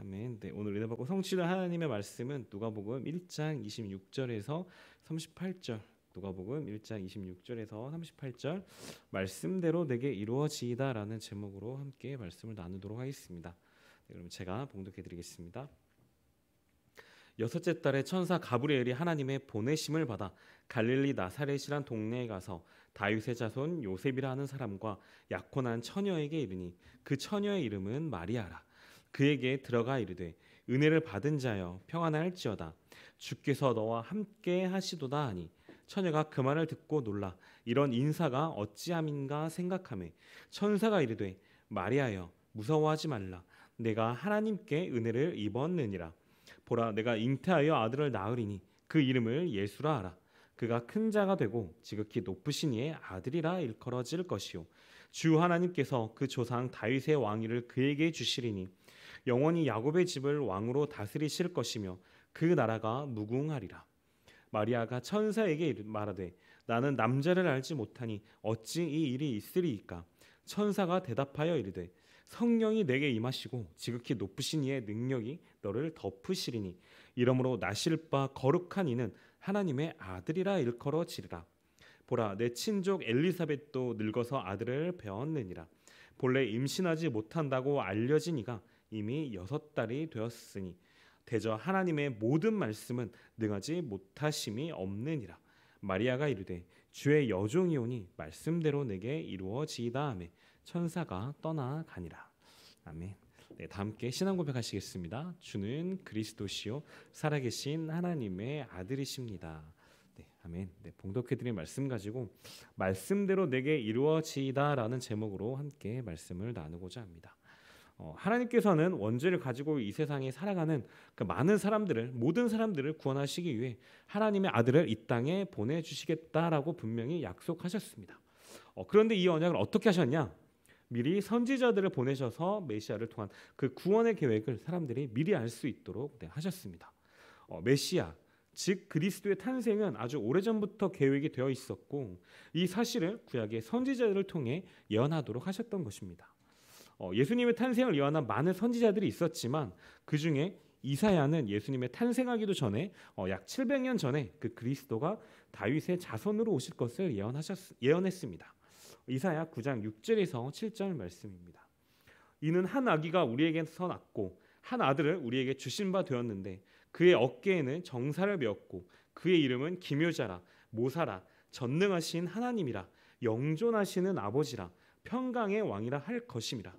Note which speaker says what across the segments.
Speaker 1: 아멘. 네, 오늘 은혜 받고 성취한 하나님의 말씀은 누가복음 1장 26절에서 38절 누가복음 1장 26절에서 38절 말씀대로 내게 이루어지이다라는 제목으로 함께 말씀을 나누도록 하겠습니다. 네, 그럼 제가 봉독해 드리겠습니다. 여섯째 달에 천사 가브리엘이 하나님의 보내심을 받아 갈릴리 나사렛이란 동네에 가서 다윗의 자손 요셉이라 는 사람과 약혼한 처녀에게 이르니 그 처녀의 이름은 마리아라. 그에게 들어가 이르되 은혜를 받은 자여 평안할지어다 주께서 너와 함께 하시도다 하니 처녀가 그 말을 듣고 놀라 이런 인사가 어찌함인가 생각하며 천사가 이르되 마리아여 무서워하지 말라 내가 하나님께 은혜를 입었느니라 보라 내가 잉태하여 아들을 낳으리니 그 이름을 예수라 하라 그가 큰 자가 되고 지극히 높으신 이의 아들이라 일컬어질 것이요 주 하나님께서 그 조상 다윗의 왕위를 그에게 주시리니 영원히 야곱의 집을 왕으로 다스리실 것이며 그 나라가 무궁하리라. 마리아가 천사에게 말하되 나는 남자를 알지 못하니 어찌 이 일이 있으리이까 천사가 대답하여 이르되 성령이 내게 임하시고 지극히 높으신 이의 능력이 너를 덮으시리니 이러므로 나실 바 거룩한 이는 하나님의 아들이라 일컬어지리라 보라 내 친족 엘리사벳도 늙어서 아들을 배웠느니라 본래 임신하지 못한다고 알려지니가 이미 여섯 달이 되었으니 대저 하나님의 모든 말씀은 능하지 못하심이 없느니라 마리아가 이르되 주의 여종이오니 말씀대로 내게 이루어지이다 하매 천사가 떠나가니라 아멘. 네, 다 함께 신앙 고백하시겠습니다. 주는 그리스도시요 살아계신 하나님의 아들이십니다. 네, 아멘. 네, 봉독해드린 말씀 가지고 말씀대로 내게 이루어지이다라는 제목으로 함께 말씀을 나누고자 합니다. 어, 하나님께서는 원죄를 가지고 이 세상에 살아가는 그 많은 사람들을 모든 사람들을 구원하시기 위해 하나님의 아들을 이 땅에 보내주시겠다라고 분명히 약속하셨습니다. 어, 그런데 이 언약을 어떻게 하셨냐? 미리 선지자들을 보내셔서 메시아를 통한 그 구원의 계획을 사람들이 미리 알 수 있도록 네, 하셨습니다. 어, 메시아 즉 그리스도의 탄생은 아주 오래전부터 계획이 되어 있었고 이 사실을 구약의 선지자들을 통해 예언하도록 하셨던 것입니다. 어, 예수님의 탄생을 예언한 많은 선지자들이 있었지만 그 중에 이사야는 예수님의 탄생하기도 전에 어, 약 700년 전에 그 그리스도가 다윗의 자손으로 오실 것을 예언하셨 예언했습니다. 이사야 9장 6절에서 7절 말씀입니다. 이는 한 아기가 우리에게서 낳고 한 아들을 우리에게 주신 바 되었는데 그의 어깨에는 정사를 메었고 그의 이름은 기묘자라 모사라 전능하신 하나님이라 영존하시는 아버지라 평강의 왕이라 할 것임이라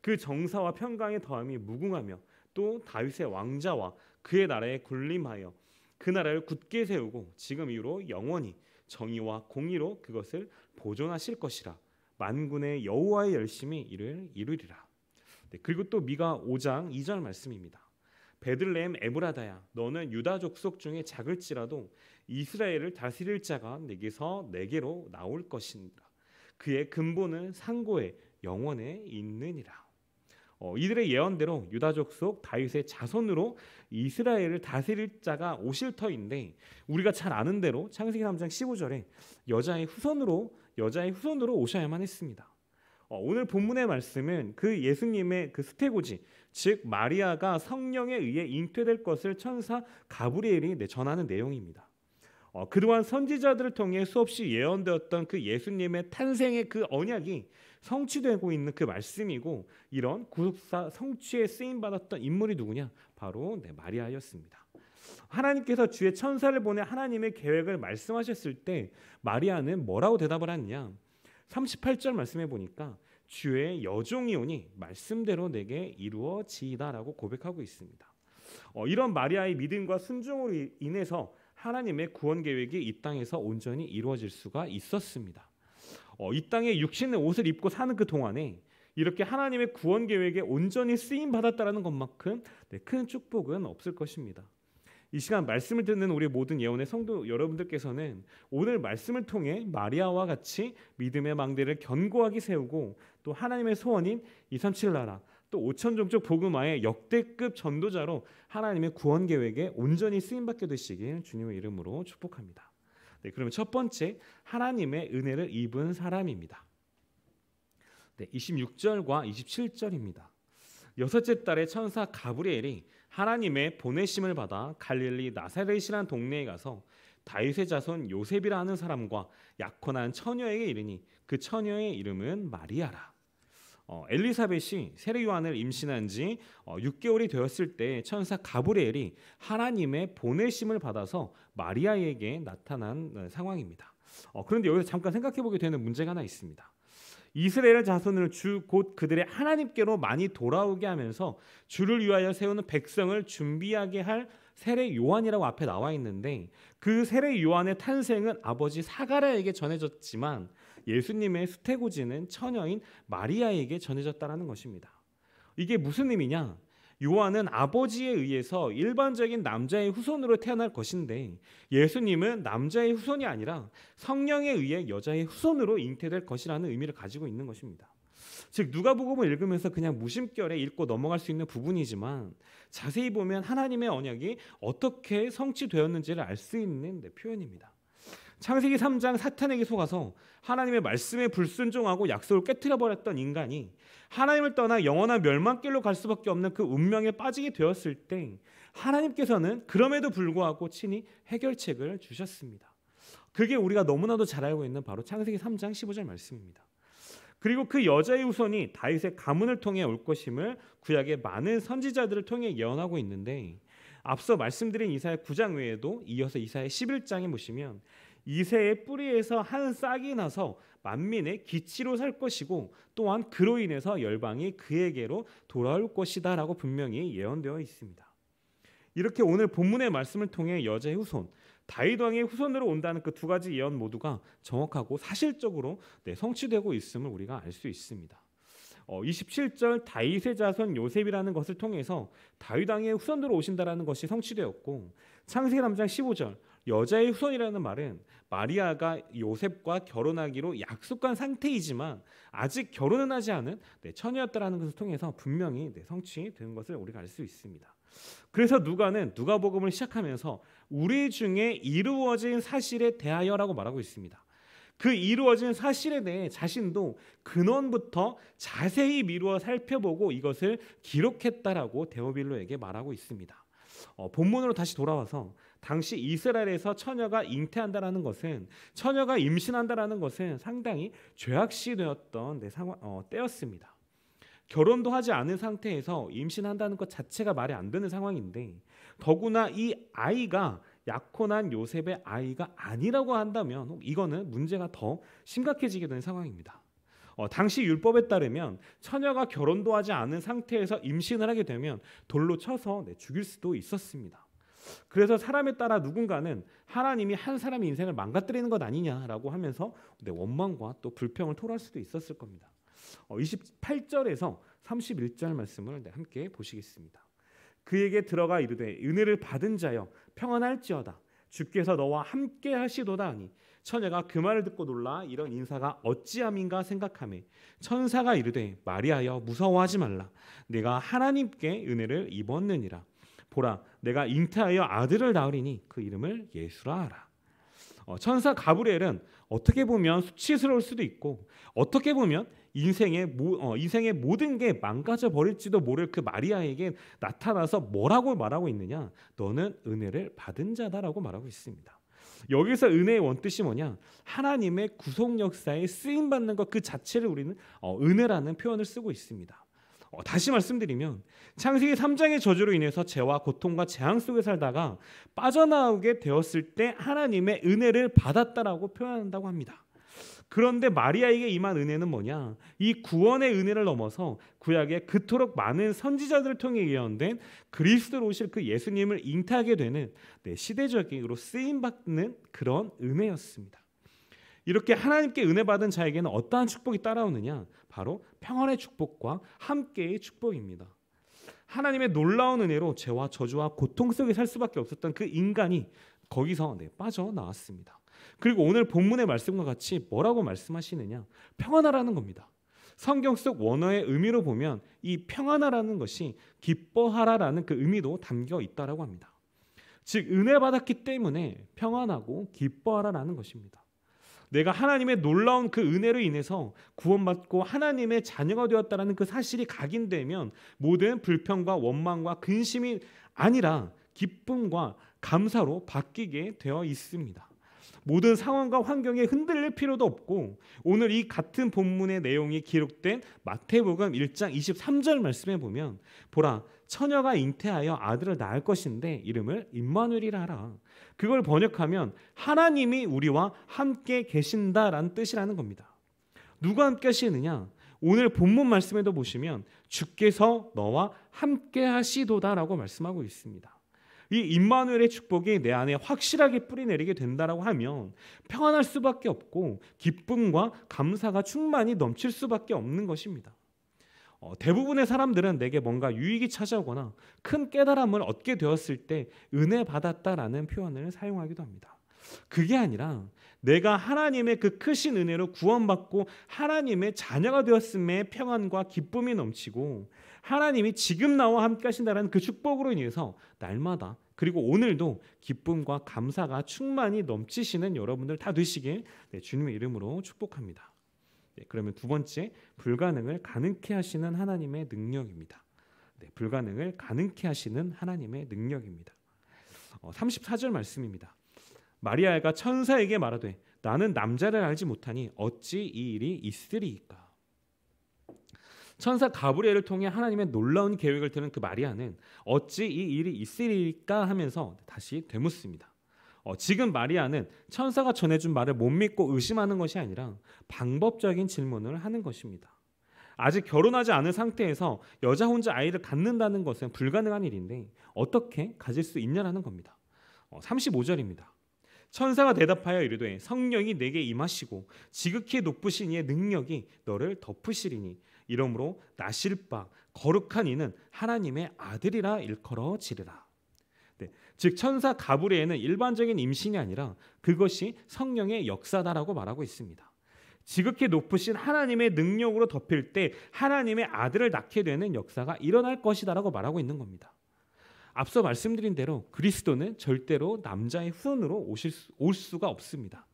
Speaker 1: 그 정사와 평강의 더함이 무궁하며 또 다윗의 왕자와 그의 나라에 군림하여 그 나라를 굳게 세우고 지금 이후로 영원히 정의와 공의로 그것을 보존하실 것이라 만군의 여호와의 열심이 이를 이루리라. 네, 그리고 또 미가 5장 2절 말씀입니다. 베들레헴 에브라다야 너는 유다 족속 중에 작을지라도 이스라엘을 다스릴 자가 내게서 내게로 나올 것이니라. 그의 근본은 상고에 영원에 있느니라. 어, 이들의 예언대로 유다족 속 다윗의 자손으로 이스라엘을 다스릴 자가 오실 터인데 우리가 잘 아는 대로 창세기 3장 15절에 여자의 후손으로 여자의 후손으로 오셔야만 했습니다. 어, 오늘 본문의 말씀은 그 예수님의 그 스테고지 즉 마리아가 성령에 의해 잉태될 것을 천사 가브리엘이 전하는 내용입니다. 어, 그러한 선지자들을 통해 수없이 예언되었던 그 예수님의 탄생의 그 언약이 성취되고 있는 그 말씀이고 이런 구속사 성취에 쓰임 받았던 인물이 누구냐? 바로 네, 마리아였습니다. 하나님께서 주의 천사를 보내 하나님의 계획을 말씀하셨을 때 마리아는 뭐라고 대답을 하냐 38절 말씀해 보니까 주의 여종이오니 말씀대로 내게 이루어지이다라고 고백하고 있습니다. 어, 이런 마리아의 믿음과 순종으로 인해서 하나님의 구원 계획이 이 땅에서 온전히 이루어질 수가 있었습니다. 어, 이 땅에 육신의 옷을 입고 사는 그 동안에 이렇게 하나님의 구원 계획에 온전히 쓰임 받았다라는 것만큼 네, 큰 축복은 없을 것입니다. 이 시간 말씀을 듣는 우리 모든 예언의 성도 여러분들께서는 오늘 말씀을 통해 마리아와 같이 믿음의 망대를 견고하게 세우고 또 하나님의 소원인 237 나라 또 5천 종족 복음화의 역대급 전도자로 하나님의 구원 계획에 온전히 쓰임 받게 되시길 주님의 이름으로 축복합니다. 네, 그러면 첫 번째 하나님의 은혜를 입은 사람입니다. 네, 26절과 27절입니다. 여섯째 달에 천사 가브리엘이 하나님의 보내심을 받아 갈릴리 나사렛이란 동네에 가서 다윗의 자손 요셉이라 는 사람과 약혼한 처녀에게 이르니 그 처녀의 이름은 마리아라. 어, 엘리사벳이 세례 요한을 임신한 지 어, 6개월이 되었을 때 천사 가브리엘이 하나님의 보내심을 받아서 마리아에게 나타난 어, 상황입니다. 어, 그런데 여기서 잠깐 생각해 보게 되는 문제가 하나 있습니다. 이스라엘 자손을 주 곧 그들의 하나님께로 많이 돌아오게 하면서 주를 위하여 세우는 백성을 준비하게 할 세례 요한이라고 앞에 나와 있는데 그 세례 요한의 탄생은 아버지 사가랴에게 전해졌지만 예수님의 스태고지는 처녀인 마리아에게 전해졌다라는 것입니다. 이게 무슨 의미냐? 요한은 아버지에 의해서 일반적인 남자의 후손으로 태어날 것인데 예수님은 남자의 후손이 아니라 성령에 의해 여자의 후손으로 잉태될 것이라는 의미를 가지고 있는 것입니다. 즉 누가복음을 읽으면서 그냥 무심결에 읽고 넘어갈 수 있는 부분이지만 자세히 보면 하나님의 언약이 어떻게 성취되었는지를 알 수 있는 네, 표현입니다. 창세기 3장 사탄에게 속아서 하나님의 말씀에 불순종하고 약속을 깨뜨려 버렸던 인간이 하나님을 떠나 영원한 멸망길로 갈 수밖에 없는 그 운명에 빠지게 되었을 때 하나님께서는 그럼에도 불구하고 친히 해결책을 주셨습니다. 그게 우리가 너무나도 잘 알고 있는 바로 창세기 3장 15절 말씀입니다. 그리고 그 여자의 후손이 다윗의 가문을 통해 올 것임을 구약의 많은 선지자들을 통해 예언하고 있는데 앞서 말씀드린 이사의 9장 외에도 이어서 이사의 11장에 보시면 이새의 뿌리에서 한 싹이 나서 만민의 기치로 살 것이고 또한 그로 인해서 열방이 그에게로 돌아올 것이다라고 분명히 예언되어 있습니다. 이렇게 오늘 본문의 말씀을 통해 여자의 후손 다윗 왕의 후손으로 온다는 그 두 가지 예언 모두가 정확하고 사실적으로 네, 성취되고 있음을 우리가 알 수 있습니다. 어, 27절 다윗의 자손 요셉이라는 것을 통해서 다윗 왕의 후손으로 오신다라는 것이 성취되었고 창세기 3장 15절 여자의 후손이라는 말은 마리아가 요셉과 결혼하기로 약속한 상태이지만 아직 결혼은 하지 않은 네, 처녀였다라는 것을 통해서 분명히 네, 성취된 것을 우리가 알 수 있습니다. 그래서 누가는 누가복음을 시작하면서 우리 중에 이루어진 사실에 대하여라고 말하고 있습니다. 그 이루어진 사실에 대해 자신도 근원부터 자세히 미루어 살펴보고 이것을 기록했다라고 데오빌로에게 말하고 있습니다. 어, 본문으로 다시 돌아와서 당시 이스라엘에서 처녀가 잉태한다라는 것은 처녀가 임신한다라는 것은 상당히 죄악시되었던 내 상황 어, 때였습니다. 결혼도 하지 않은 상태에서 임신한다는 것 자체가 말이 안 되는 상황인데 더구나 이 아이가 약혼한 요셉의 아이가 아니라고 한다면 이거는 문제가 더 심각해지게 되는 상황입니다. 어, 당시 율법에 따르면 처녀가 결혼도 하지 않은 상태에서 임신을 하게 되면 돌로 쳐서 네, 죽일 수도 있었습니다. 그래서 사람에 따라 누군가는 하나님이 한 사람의 인생을 망가뜨리는 것 아니냐라고 하면서 내 원망과 또 불평을 토로할 수도 있었을 겁니다. 28절에서 어, 31절 말씀을 네, 함께 보시겠습니다. 그에게 들어가 이르되 은혜를 받은 자여 평안할지어다 주께서 너와 함께 하시도다 하니 처녀가 그 말을 듣고 놀라 이런 인사가 어찌함인가 생각하며 천사가 이르되 마리아여 무서워하지 말라 내가 하나님께 은혜를 입었느니라 보라 내가 잉태하여 아들을 낳으리니 그 이름을 예수라 하라. 어, 천사 가브리엘은 어떻게 보면 수치스러울 수도 있고 어떻게 보면 인생의 모, 어, 인생의 모든 게 망가져 버릴지도 모를 그 마리아에게 나타나서 뭐라고 말하고 있느냐? 너는 은혜를 받은 자다라고 말하고 있습니다. 여기서 은혜의 원뜻이 뭐냐? 하나님의 구속 역사에 쓰임 받는 것 그 자체를 우리는 어, 은혜라는 표현을 쓰고 있습니다. 어, 다시 말씀드리면 창세기 3장의 저주로 인해서 죄와 고통과 재앙 속에 살다가 빠져나오게 되었을 때 하나님의 은혜를 받았다라고 표현한다고 합니다. 그런데 마리아에게 임한 은혜는 뭐냐? 이 구원의 은혜를 넘어서 구약의 그토록 많은 선지자들을 통해 예언된 그리스도로 오실 그 예수님을 잉태하게 되는 네, 시대적으로 쓰임 받는 그런 은혜였습니다. 이렇게 하나님께 은혜 받은 자에게는 어떠한 축복이 따라오느냐? 바로 평안의 축복과 함께의 축복입니다. 하나님의 놀라운 은혜로 죄와 저주와 고통 속에 살 수밖에 없었던 그 인간이 거기서 네, 빠져나왔습니다. 그리고 오늘 본문의 말씀과 같이 뭐라고 말씀하시느냐? 평안하라는 겁니다. 성경 속 원어의 의미로 보면 이 평안하라는 것이 기뻐하라라는 그 의미도 담겨 있다라고 합니다. 즉 은혜 받았기 때문에 평안하고 기뻐하라라는 것입니다. 내가 하나님의 놀라운 그 은혜로 인해서 구원받고 하나님의 자녀가 되었다라는 그 사실이 각인되면 모든 불평과 원망과 근심이 아니라 기쁨과 감사로 바뀌게 되어 있습니다. 모든 상황과 환경에 흔들릴 필요도 없고 오늘 이 같은 본문의 내용이 기록된 마태복음 1장 23절 말씀에 보면 보라 처녀가 잉태하여 아들을 낳을 것인데 이름을 임마누엘이라 하라. 그걸 번역하면 하나님이 우리와 함께 계신다라는 뜻이라는 겁니다. 누가 함께 하시느냐? 오늘 본문 말씀에도 보시면 주께서 너와 함께 하시도다라고 말씀하고 있습니다. 이 임마누엘의 축복이 내 안에 확실하게 뿌리내리게 된다라고 하면 평안할 수밖에 없고 기쁨과 감사가 충만히 넘칠 수밖에 없는 것입니다. 어, 대부분의 사람들은 내게 뭔가 유익이 찾아오거나 큰 깨달음을 얻게 되었을 때 은혜 받았다라는 표현을 사용하기도 합니다. 그게 아니라 내가 하나님의 그 크신 은혜로 구원받고 하나님의 자녀가 되었음에 평안과 기쁨이 넘치고 하나님이 지금 나와 함께 하신다라는 그 축복으로 인해서 날마다 그리고 오늘도 기쁨과 감사가 충만히 넘치시는 여러분들 다 되시길 네, 주님의 이름으로 축복합니다. 네, 그러면 두 번째 불가능을 가능케 하시는 하나님의 능력입니다. 네, 불가능을 가능케 하시는 하나님의 능력입니다. 어, 34절 말씀입니다. 마리아가 천사에게 말하되 나는 남자를 알지 못하니 어찌 이 일이 있으리까 천사 가브리엘을 통해 하나님의 놀라운 계획을 드는 그 마리아는 어찌 이 일이 있으리까 하면서 다시 되묻습니다. 어, 지금 마리아는 천사가 전해준 말을 못 믿고 의심하는 것이 아니라 방법적인 질문을 하는 것입니다. 아직 결혼하지 않은 상태에서 여자 혼자 아이를 갖는다는 것은 불가능한 일인데 어떻게 가질 수 있냐라는 겁니다. 어, 35절입니다. 천사가 대답하여 이르되 성령이 내게 임하시고 지극히 높으신 이의 능력이 너를 덮으시리니 이러므로 나실바 거룩한 이는 하나님의 아들이라 일컬어지리라. 네, 즉 천사 가브리엘은 일반적인 임신이 아니라 그것이 성령의 역사다라고 말하고 있습니다. 지극히 높으신 하나님의 능력으로 덮일 때 하나님의 아들을 낳게 되는 역사가 일어날 것이다라고 말하고 있는 겁니다. 앞서 말씀드린 대로 그리스도는 절대로 남자의 후손으로 오실 수, 올 수가 없습니다.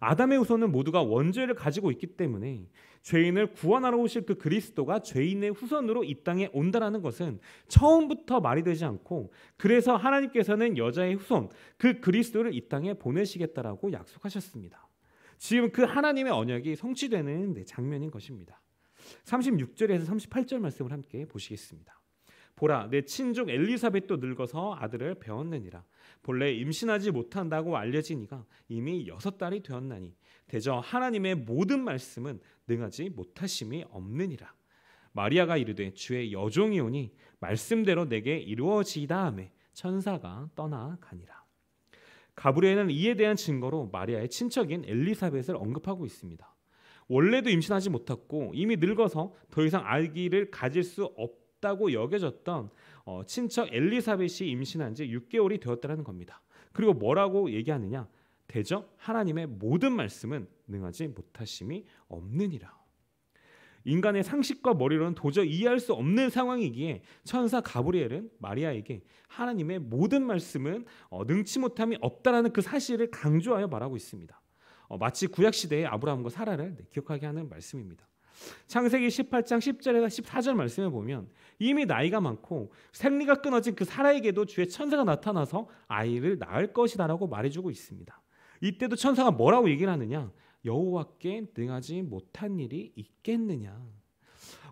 Speaker 1: 아담의 후손은 모두가 원죄를 가지고 있기 때문에 죄인을 구원하러 오실 그 그리스도가 죄인의 후손으로 이 땅에 온다라는 것은 처음부터 말이 되지 않고 그래서 하나님께서는 여자의 후손 그 그리스도를 이 땅에 보내시겠다라고 약속하셨습니다. 지금 그 하나님의 언약이 성취되는 장면인 것입니다. 36절에서 38절 말씀을 함께 보시겠습니다. 보라 내 친족 엘리사벳도 늙어서 아들을 배웠느니라 본래 임신하지 못한다고 알려진 이가 이미 여섯 달이 되었나니 대저 하나님의 모든 말씀은 능하지 못하심이 없느니라 마리아가 이르되 주의 여종이 오니 말씀대로 내게 이루어지다 하며 천사가 떠나가니라 가브리엘은 이에 대한 증거로 마리아의 친척인 엘리사벳을 언급하고 있습니다 원래도 임신하지 못했고 이미 늙어서 더 이상 아기를 가질 수없 없다고 여겨졌던 어, 친척 엘리사벳이 임신한 지 6개월이 되었다는 겁니다. 그리고 뭐라고 얘기하느냐? 대저 하나님의 모든 말씀은 능하지 못하심이 없느니라. 인간의 상식과 머리로는 도저히 이해할 수 없는 상황이기에 천사 가브리엘은 마리아에게 하나님의 모든 말씀은 어, 능치 못함이 없다라는 그 사실을 강조하여 말하고 있습니다. 어, 마치 구약 시대의 아브라함과 사라를 네, 기억하게 하는 말씀입니다. 창세기 18장 10절에서 14절 말씀을 보면 이미 나이가 많고 생리가 끊어진 그 사라에게도 주의 천사가 나타나서 아이를 낳을 것이다라고 말해주고 있습니다. 이때도 천사가 뭐라고 얘기를 하느냐? 여호와께 능하지 못한 일이 있겠느냐?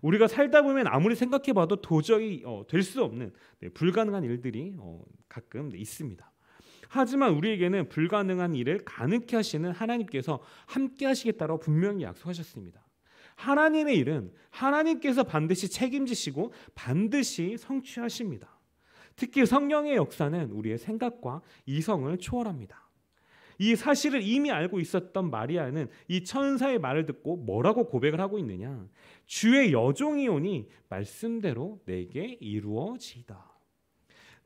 Speaker 1: 우리가 살다 보면 아무리 생각해봐도 도저히 어, 될수 없는 네, 불가능한 일들이 어, 가끔 네, 있습니다. 하지만 우리에게는 불가능한 일을 가능케 하시는 하나님께서 함께 하시겠다고 분명히 약속하셨습니다. 하나님의 일은 하나님께서 반드시 책임지시고 반드시 성취하십니다. 특히 성령의 역사는 우리의 생각과 이성을 초월합니다. 이 사실을 이미 알고 있었던 마리아는 이 천사의 말을 듣고 뭐라고 고백을 하고 있느냐? 주의 여종이 오니 말씀대로 내게 이루어지다.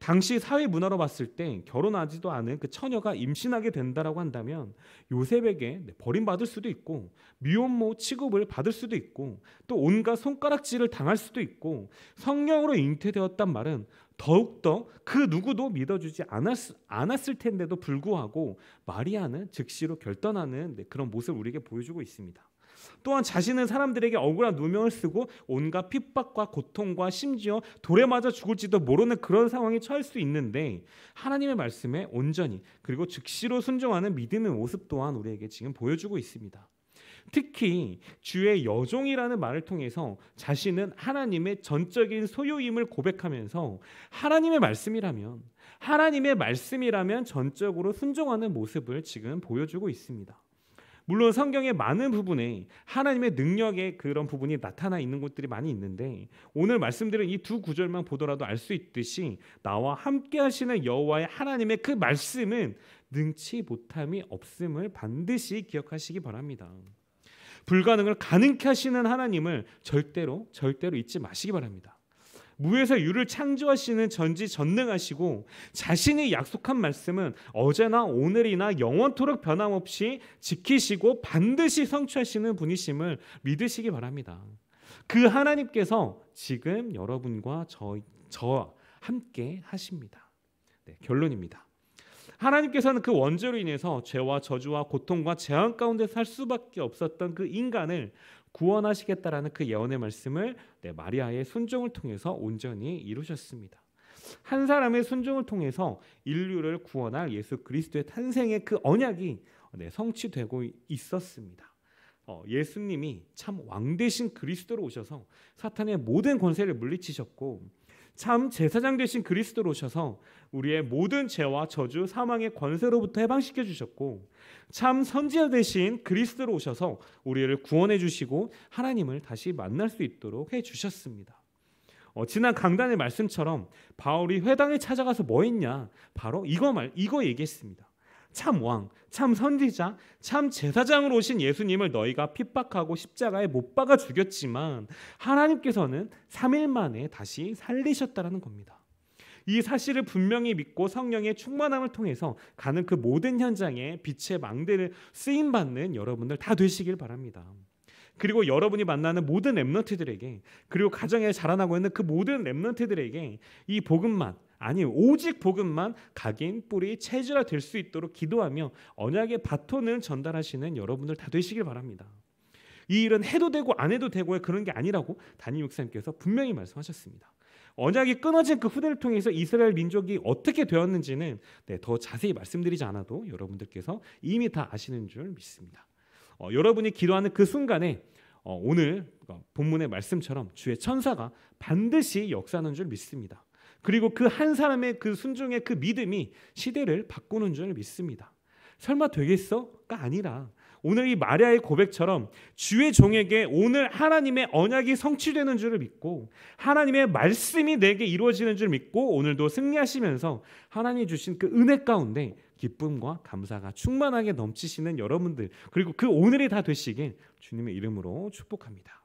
Speaker 1: 당시 사회 문화로 봤을 때 결혼하지도 않은 그 처녀가 임신하게 된다라고 한다면 요셉에게 네, 버림받을 수도 있고 미혼모 취급을 받을 수도 있고 또 온갖 손가락질을 당할 수도 있고 성령으로 잉태되었단 말은 더욱더 그 누구도 믿어주지 않았, 않았을 텐데도 불구하고 마리아는 즉시로 결단하는 네, 그런 모습을 우리에게 보여주고 있습니다. 또한 자신은 사람들에게 억울한 누명을 쓰고 온갖 핍박과 고통과 심지어 돌에 맞아 죽을지도 모르는 그런 상황에 처할 수 있는데 하나님의 말씀에 온전히 그리고 즉시로 순종하는 믿음의 모습 또한 우리에게 지금 보여주고 있습니다. 특히 주의 여종이라는 말을 통해서 자신은 하나님의 전적인 소유임을 고백하면서 하나님의 말씀이라면 하나님의 말씀이라면 전적으로 순종하는 모습을 지금 보여주고 있습니다. 물론 성경의 많은 부분에 하나님의 능력의 그런 부분이 나타나 있는 곳들이 많이 있는데 오늘 말씀드린 이 두 구절만 보더라도 알 수 있듯이 나와 함께 하시는 여호와의 하나님의 그 말씀은 능치 못함이 없음을 반드시 기억하시기 바랍니다. 불가능을 가능케 하시는 하나님을 절대로 절대로 잊지 마시기 바랍니다. 무에서 유를 창조하시는 전지 전능하시고 자신이 약속한 말씀은 어제나 오늘이나 영원토록 변함없이 지키시고 반드시 성취하시는 분이심을 믿으시기 바랍니다. 그 하나님께서 지금 여러분과 저, 저 함께 하십니다. 네, 결론입니다. 하나님께서는 그 원죄로 인해서 죄와 저주와 고통과 재앙 가운데 살 수밖에 없었던 그 인간을 구원하시겠다라는 그 예언의 말씀을 네, 마리아의 순종을 통해서 온전히 이루셨습니다. 한 사람의 순종을 통해서 인류를 구원할 예수 그리스도의 탄생의 그 언약이 네, 성취되고 있었습니다. 어, 예수님이 참왕 대신 그리스도로 오셔서 사탄의 모든 권세를 물리치셨고 참 제사장 되신 그리스도로 오셔서 우리의 모든 죄와 저주, 사망의 권세로부터 해방시켜 주셨고 참 선지자 되신 그리스도로 오셔서 우리를 구원해 주시고 하나님을 다시 만날 수 있도록 해 주셨습니다. 어, 지난 강단의 말씀처럼 바울이 회당에 찾아가서 뭐 했냐? 바로 이거 말 이거 얘기했습니다. 참 왕, 참 선지자, 참 제사장으로 오신 예수님을 너희가 핍박하고 십자가에 못 박아 죽였지만 하나님께서는 3일 만에 다시 살리셨다라는 겁니다. 이 사실을 분명히 믿고 성령의 충만함을 통해서 가는 그 모든 현장에 빛의 망대를 쓰임 받는 여러분들 다 되시길 바랍니다. 그리고 여러분이 만나는 모든 렘넌트들에게 그리고 가정에 자라나고 있는 그 모든 렘넌트들에게 이 복음만 아니 오직 복음만 각인 뿌리 체질화 될수 있도록 기도하며 언약의 바톤을 전달하시는 여러분들 다 되시길 바랍니다. 이 일은 해도 되고 안 해도 되고의 그런 게 아니라고 담임 목사님께서 분명히 말씀하셨습니다. 언약이 끊어진 그 후대를 통해서 이스라엘 민족이 어떻게 되었는지는 네, 더 자세히 말씀드리지 않아도 여러분들께서 이미 다 아시는 줄 믿습니다. 어, 여러분이 기도하는 그 순간에 어, 오늘 어, 본문의 말씀처럼 주의 천사가 반드시 역사하는 줄 믿습니다. 그리고 그 한 사람의 그 순종의 그 믿음이 시대를 바꾸는 줄 믿습니다. 설마 되겠어?가 아니라 오늘 이 마리아의 고백처럼 주의 종에게 오늘 하나님의 언약이 성취되는 줄을 믿고 하나님의 말씀이 내게 이루어지는 줄 믿고 오늘도 승리하시면서 하나님 주신 그 은혜 가운데 기쁨과 감사가 충만하게 넘치시는 여러분들 그리고 그 오늘이 다 되시길 주님의 이름으로 축복합니다.